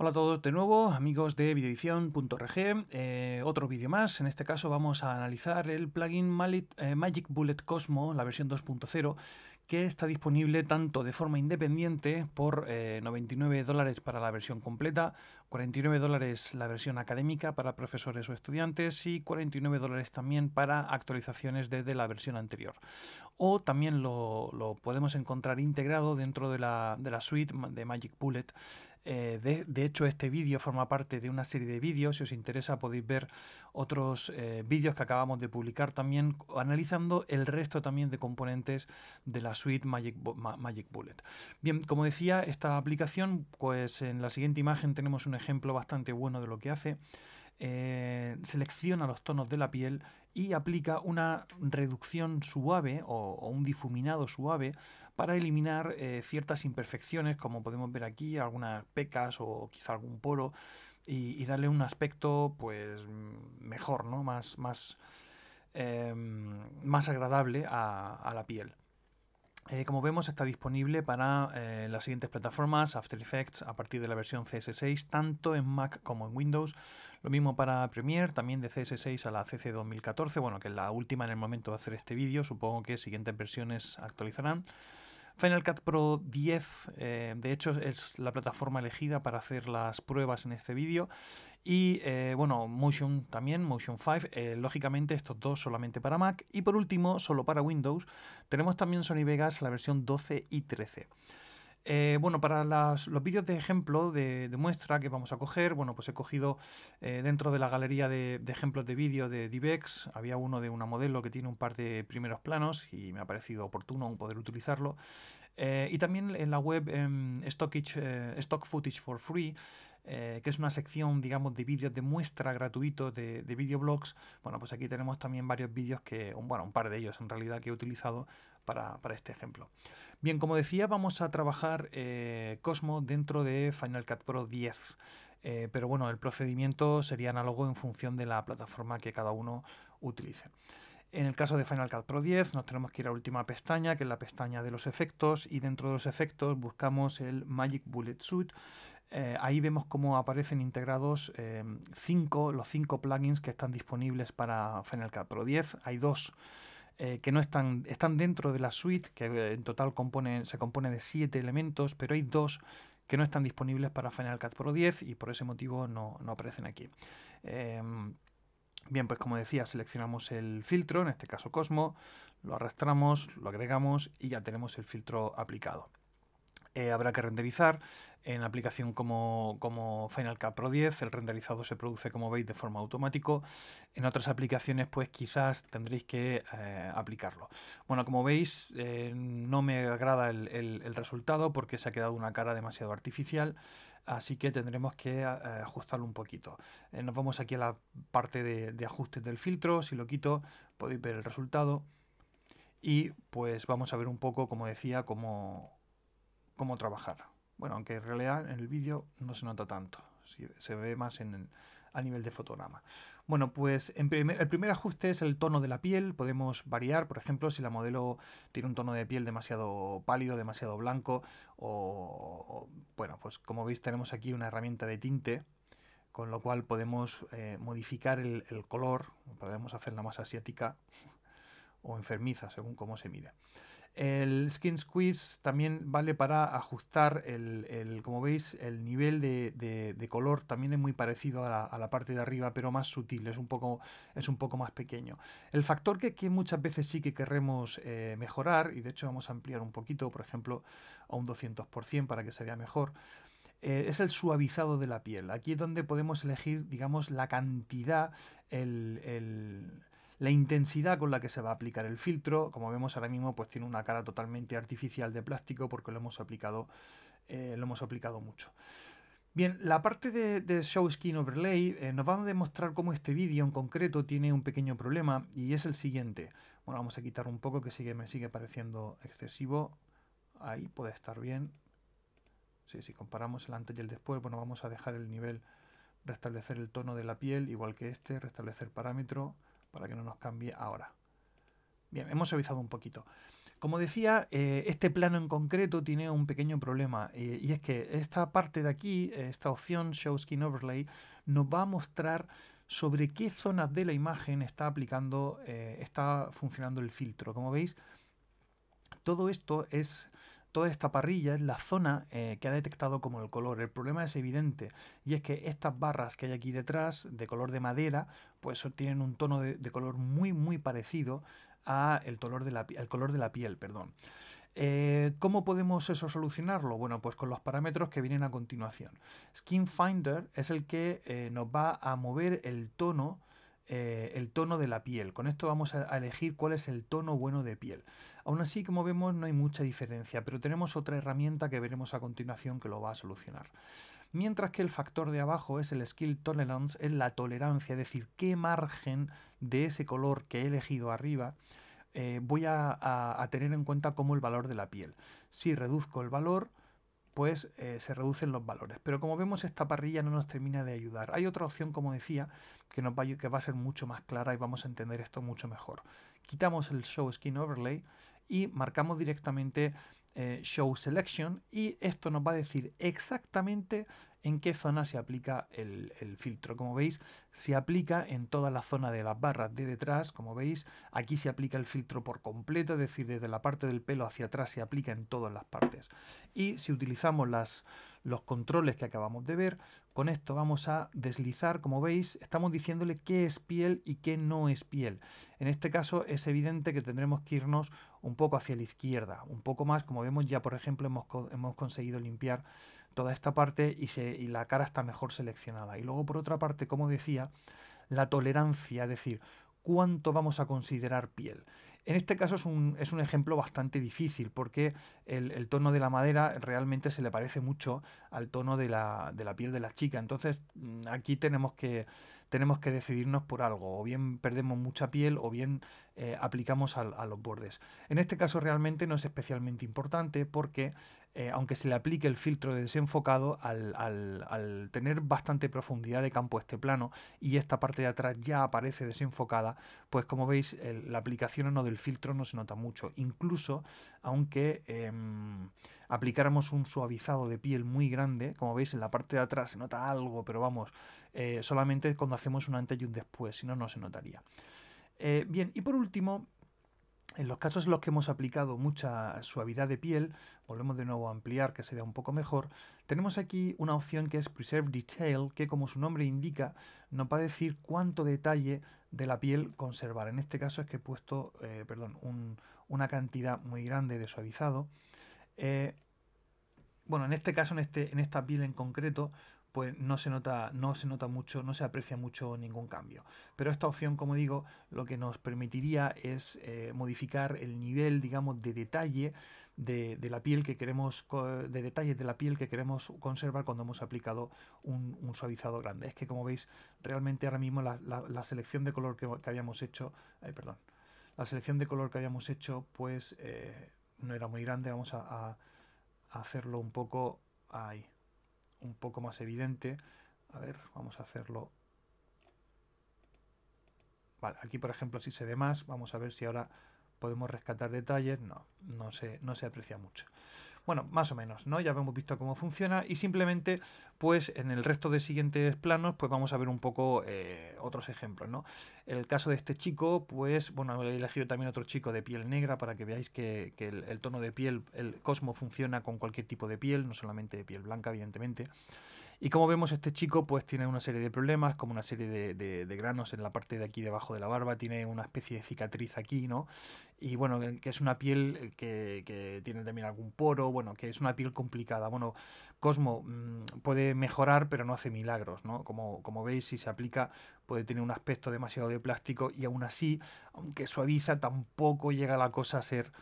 Hola a todos de nuevo, amigos de videoedición.org. Eh, otro vídeo más. En este caso vamos a analizar el plugin eh, Magic Bullet Cosmo, la versión 2.0, que está disponible tanto de forma independiente por 99 eh, dólares para la versión completa, 49 dólares la versión académica para profesores o estudiantes y 49 dólares también para actualizaciones desde la versión anterior o también lo, podemos encontrar integrado dentro de la, suite de Magic Bullet. Eh, de, hecho, este vídeo forma parte de una serie de vídeos. Si os interesa, podéis ver otros eh, vídeos que acabamos de publicar también, analizando el resto también de componentes de la suite Magic, Magic Bullet. Bien, como decía, esta aplicación, pues en la siguiente imagen tenemos un ejemplo bastante bueno de lo que hace. Eh, selecciona los tonos de la piel y aplica una reducción suave o, un difuminado suave para eliminar eh, ciertas imperfecciones, como podemos ver aquí, algunas pecas o quizá algún poro, y, darle un aspecto pues mejor, ¿no? Más, em, agradable a la piel. Eh, como vemos, está disponible para eh, las siguientes plataformas, After Effects a partir de la versión CS6, tanto en Mac como en Windows. Lo mismo para Premiere, también de CS6 a la CC 2014, bueno, que es la última en el momento de hacer este vídeo, supongo que siguientes versiones actualizarán. Final Cut Pro 10, eh, de hecho, es la plataforma elegida para hacer las pruebas en este vídeo. Y eh, bueno, Motion también, Motion 5, eh, lógicamente estos dos solamente para Mac. Y por último, solo para Windows, tenemos también Sony Vegas la versión 12 y 13. Eh, bueno, para los vídeos de ejemplo de, muestra que vamos a coger, bueno, pues he cogido eh, dentro de la galería de, ejemplos de vídeo de Divex, había uno de una modelo que tiene un par de primeros planos y me ha parecido oportuno poder utilizarlo. Eh, y también en la web em, Stock Footage for Free eh, que es una sección, digamos, de vídeos de muestra gratuitos de, de videoblogs. Bueno, pues aquí tenemos también varios vídeos que, bueno, un par de ellos en realidad que he utilizado para, este ejemplo. Bien, como decía, vamos a trabajar eh, Cosmo dentro de Final Cut Pro 10. Eh, pero bueno, el procedimiento sería análogo en función de la plataforma que cada uno utilice. En el caso de Final Cut Pro 10 nos tenemos que ir a la última pestaña, que es la pestaña de los efectos, y dentro de los efectos buscamos el Magic Bullet Suit, eh, ahí vemos cómo aparecen integrados em, los cinco plugins que están disponibles para Final Cut Pro 10. Hay dos eh, que no están, dentro de la suite, que eh, en total se compone de siete elementos, pero hay dos que no están disponibles para Final Cut Pro 10 y por ese motivo no, no aparecen aquí. Em, bien, pues como decía, seleccionamos el filtro, en este caso Cosmo, lo arrastramos, lo agregamos y ya tenemos el filtro aplicado. Eh, habrá que renderizar. En aplicación como, Final Cut Pro 10 el renderizado se produce como veis de forma automática. En otras aplicaciones pues quizás tendréis que eh, aplicarlo. Bueno, como veis eh, no me agrada el, resultado porque se ha quedado una cara demasiado artificial. Así que tendremos que ajustarlo un poquito. nos vamos aquí a la parte de, de ajustes del filtro. Si lo quito podéis ver el resultado. Y pues vamos a ver un poco, como decía, cómo, cómo trabajar. Bueno, aunque en realidad en el vídeo no se nota tanto, se ve más en, a nivel de fotograma. Bueno, pues en el primer ajuste es el tono de la piel. Podemos variar, por ejemplo, si la modelo tiene un tono de piel demasiado pálido, demasiado blanco, o, bueno, pues como veis tenemos aquí una herramienta de tinte, con lo cual podemos eh, modificar el, color, podemos hacerla más asiática o enfermiza, según cómo se mire. El Skin Squeeze también vale para ajustar el, como veis, el nivel de, color también es muy parecido a la, parte de arriba, pero más sutil, es un poco, es un poco más pequeño. El factor que, muchas veces sí que queremos eh, mejorar, y de hecho vamos a ampliar un poquito, por ejemplo, a un 200% para que se vea mejor, eh, es el suavizado de la piel. Aquí es donde podemos elegir, digamos, la cantidad, el la intensidad con la que se va a aplicar el filtro, como vemos ahora mismo, pues tiene una cara totalmente artificial de plástico porque lo hemos aplicado, eh, lo hemos aplicado mucho. Bien, la parte de, Show Skin Overlay eh, nos va a demostrar cómo este vídeo en concreto tiene un pequeño problema y es el siguiente. Bueno, vamos a quitar un poco que sigue, me sigue pareciendo excesivo. Ahí puede estar bien. Sí, si comparamos el antes y el después, bueno, vamos a dejar el nivel, restablecer el tono de la piel, igual que este, restablecer parámetro para que no nos cambie ahora. Bien, hemos avisado un poquito. Como decía, eh, este plano en concreto tiene un pequeño problema eh, y es que esta parte de aquí, eh, esta opción Show Skin Overlay, nos va a mostrar sobre qué zonas de la imagen está aplicando, está funcionando el filtro. Como veis, todo esto es toda esta parrilla es la zona eh, que ha detectado como el color. El problema es evidente y es que estas barras que hay aquí detrás de color de madera pues tienen un tono de, color muy muy parecido a el, color de la, piel. Perdón. Eh, ¿Cómo podemos eso solucionarlo? Bueno, pues con los parámetros que vienen a continuación. Skin Finder es el que eh, nos va a mover el tono, el tono de la piel. Con esto vamos a elegir cuál es el tono bueno de piel. Aún así, como vemos, no hay mucha diferencia, pero tenemos otra herramienta que veremos a continuación que lo va a solucionar. Mientras que el factor de abajo es el skill tolerance, es la tolerancia, es decir, qué margen de ese color que he elegido arriba eh, voy a, tener en cuenta como el valor de la piel. Si reduzco el valor, pues eh, se reducen los valores. Pero como vemos, esta parrilla no nos termina de ayudar. Hay otra opción, como decía, que, nos va, que va a ser mucho más clara y vamos a entender esto mucho mejor. Quitamos el Show Skin Overlay y marcamos directamente eh, Show Selection y esto nos va a decir exactamente en qué zona se aplica el, el, filtro. Como veis, se aplica en toda la zona de las barras de detrás, como veis, aquí se aplica el filtro por completo, es decir, desde la parte del pelo hacia atrás se aplica en todas las partes. Y si utilizamos las, los controles que acabamos de ver. Con esto vamos a deslizar, como veis, estamos diciéndole qué es piel y qué no es piel. En este caso es evidente que tendremos que irnos un poco hacia la izquierda, un poco más, como vemos ya por ejemplo hemos, conseguido limpiar toda esta parte y, y la cara está mejor seleccionada. Y luego por otra parte, como decía, la tolerancia, es decir, cuánto vamos a considerar piel. En este caso es un, es un ejemplo bastante difícil porque el, tono de la madera realmente se le parece mucho al tono de la, de la piel de la chica. Entonces mm, aquí tenemos que tenemos que decidirnos por algo, o bien perdemos mucha piel o bien eh, aplicamos a, los bordes. En este caso realmente no es especialmente importante porque eh, aunque se le aplique el filtro de desenfocado, al, tener bastante profundidad de campo este plano y esta parte de atrás ya aparece desenfocada, pues como veis la aplicación o no del filtro no se nota mucho, incluso aunque... Em, aplicáramos un suavizado de piel muy grande, como veis en la parte de atrás se nota algo, pero vamos, eh, solamente cuando hacemos un antes y un después, si no, no se notaría. Eh, bien, y por último, en los casos en los que hemos aplicado mucha suavidad de piel, volvemos de nuevo a ampliar que se vea un poco mejor, tenemos aquí una opción que es Preserve Detail, que como su nombre indica, nos va a decir cuánto detalle de la piel conservar. En este caso es que he puesto eh, perdón, una cantidad muy grande de suavizado eh, bueno, en este caso, en, este, en esta piel en concreto, pues no se nota, no se nota mucho, no se aprecia mucho ningún cambio. Pero esta opción, como digo, lo que nos permitiría es eh, modificar el nivel, digamos, de detalle de, la piel que queremos, de detalles de la piel que queremos conservar cuando hemos aplicado un, suavizado grande. Es que como veis, realmente ahora mismo la, selección de color que, habíamos hecho, eh, perdón, la selección de color que habíamos hecho, pues no era muy grande, vamos a, hacerlo un poco ahí, un poco más evidente. A ver, vamos a hacerlo. Vale, aquí por ejemplo si se ve más, vamos a ver si ahora podemos rescatar detalles. No, no se, no se aprecia mucho. Bueno, más o menos, ¿no? Ya hemos visto cómo funciona y simplemente, pues en el resto de siguientes planos, pues vamos a ver un poco eh, otros ejemplos, ¿no? El caso de este chico, pues, bueno, he elegido también otro chico de piel negra para que veáis que, el, el tono de piel, el cosmo funciona con cualquier tipo de piel, no solamente de piel blanca, evidentemente. Y como vemos, este chico pues tiene una serie de problemas, como una serie de, granos en la parte de aquí debajo de la barba, tiene una especie de cicatriz aquí, ¿no? Y bueno, que es una piel eh, que, tiene también algún poro, bueno, que es una piel complicada. Bueno, Cosmo mm, puede mejorar, pero no hace milagros, ¿no? Como, como veis, si se aplica, puede tener un aspecto demasiado de plástico y aún así, aunque suaviza, tampoco llega la cosa a ser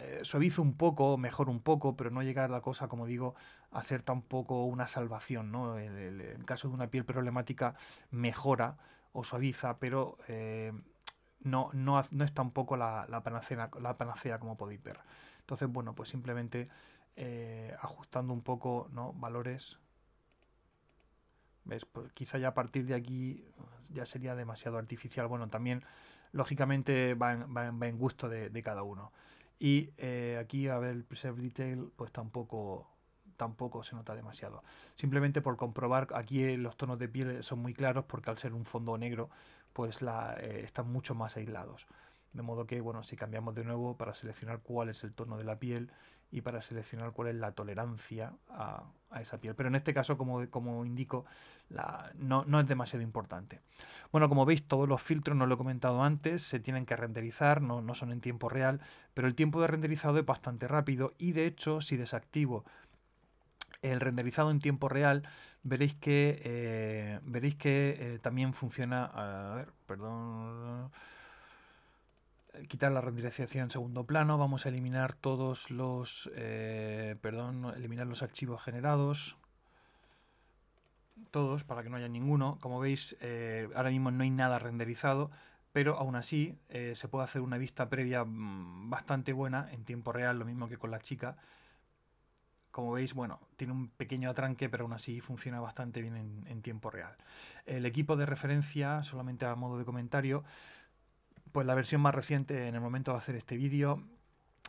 eh, suavizo suaviza un poco, mejora un poco, pero no llega a la cosa, como digo, a ser tampoco una salvación. En caso de una piel problemática mejora o suaviza, pero eh, no, no, no, es tampoco la, panacea, la panacea como podéis ver. Entonces, bueno, pues simplemente eh, ajustando un poco valores. ¿Ves? Pues quizá ya a partir de aquí ya sería demasiado artificial. Bueno, también lógicamente va en, gusto de cada uno. Y eh, aquí, a ver, el Preserve Detail, pues tampoco tampoco se nota demasiado. Simplemente por comprobar, aquí eh, los tonos de piel son muy claros porque al ser un fondo negro, pues eh, están mucho más aislados. De modo que, bueno, si cambiamos de nuevo para seleccionar cuál es el tono de la piel y para seleccionar cuál es la tolerancia a, esa piel. Pero en este caso, como, como indico, la, no, es demasiado importante. Bueno, como veis, todos los filtros, no lo he comentado antes, se tienen que renderizar, no, son en tiempo real, pero el tiempo de renderizado es bastante rápido y de hecho, si desactivo el renderizado en tiempo real, veréis que, eh, veréis que eh, también funciona... A ver, perdón quitar la renderización en segundo plano, vamos a eliminar todos los, eh, perdón, eliminar los archivos generados, todos, para que no haya ninguno. Como veis, eh, ahora mismo no hay nada renderizado, pero aún así eh, se puede hacer una vista previa mm, bastante buena en tiempo real, lo mismo que con la chica. Como veis, bueno, tiene un pequeño atranque, pero aún así funciona bastante bien en tiempo real. El equipo de referencia, solamente a modo de comentario, pues la versión más reciente en el momento de hacer este vídeo,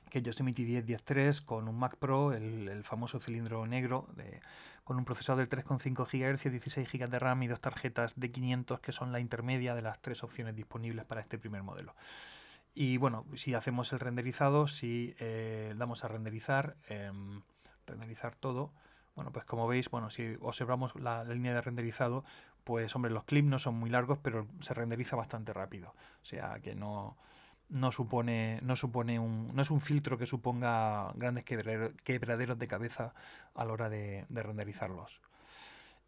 que es Yosemite 10.10.3 con un Mac Pro, el, famoso cilindro negro, con un procesador de 3,5 GHz, 16 GB de RAM y dos tarjetas de 500 que son la intermedia de las tres opciones disponibles para este primer modelo. Y bueno, si hacemos el renderizado, si eh, damos a renderizar, em, renderizar todo, bueno, pues como veis, bueno, si observamos la, línea de renderizado, pues hombre, los clips no son muy largos, pero se renderiza bastante rápido. O sea, que no, supone, no supone un, no es un filtro que suponga grandes quebraderos de cabeza a la hora de, renderizarlos.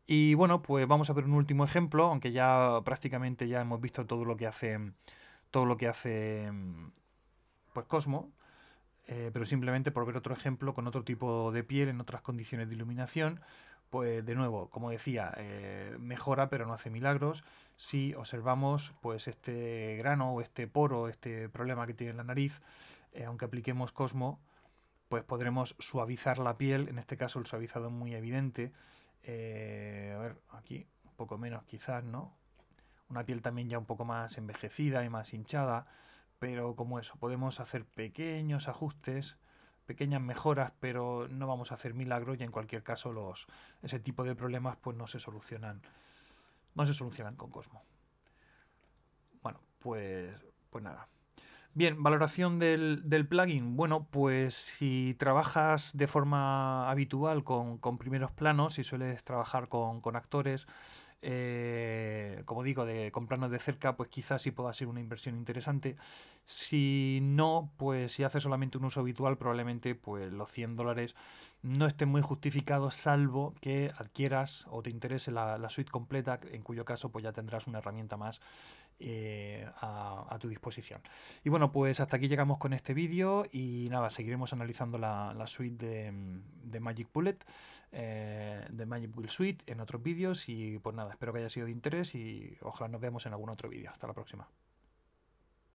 Y bueno, pues vamos a ver un último ejemplo, aunque ya prácticamente ya hemos visto todo lo que hace, todo lo que hace, pues Cosmo, eh, pero simplemente por ver otro ejemplo con otro tipo de piel en otras condiciones de iluminación pues de nuevo, como decía, eh, mejora pero no hace milagros. Si observamos pues este grano o este poro, este problema que tiene la nariz, eh, aunque apliquemos Cosmo, pues podremos suavizar la piel, en este caso el suavizado es muy evidente. Eh, a ver, aquí un poco menos quizás, ¿no? Una piel también ya un poco más envejecida y más hinchada, pero como eso, podemos hacer pequeños ajustes pequeñas mejoras, pero no vamos a hacer milagros y en cualquier caso los, ese tipo de problemas pues no se solucionan, no se solucionan con Cosmo. Bueno, pues, pues nada. Bien, valoración del, del, plugin. Bueno, pues si trabajas de forma habitual con, con primeros planos, si sueles trabajar con, con actores, eh, como digo, de comprarnos de cerca, pues quizás sí pueda ser una inversión interesante. Si no, pues si haces solamente un uso habitual, probablemente pues los 100 dólares no estén muy justificados, salvo que adquieras o te interese la, la suite completa, en cuyo caso pues ya tendrás una herramienta más eh, a, tu disposición. Y bueno, pues hasta aquí llegamos con este vídeo y nada, seguiremos analizando la, suite de, Magic Bullet, eh, de Magic Bullet Suite en otros vídeos y pues nada, espero que haya sido de interés y ojalá nos veamos en algún otro vídeo. Hasta la próxima.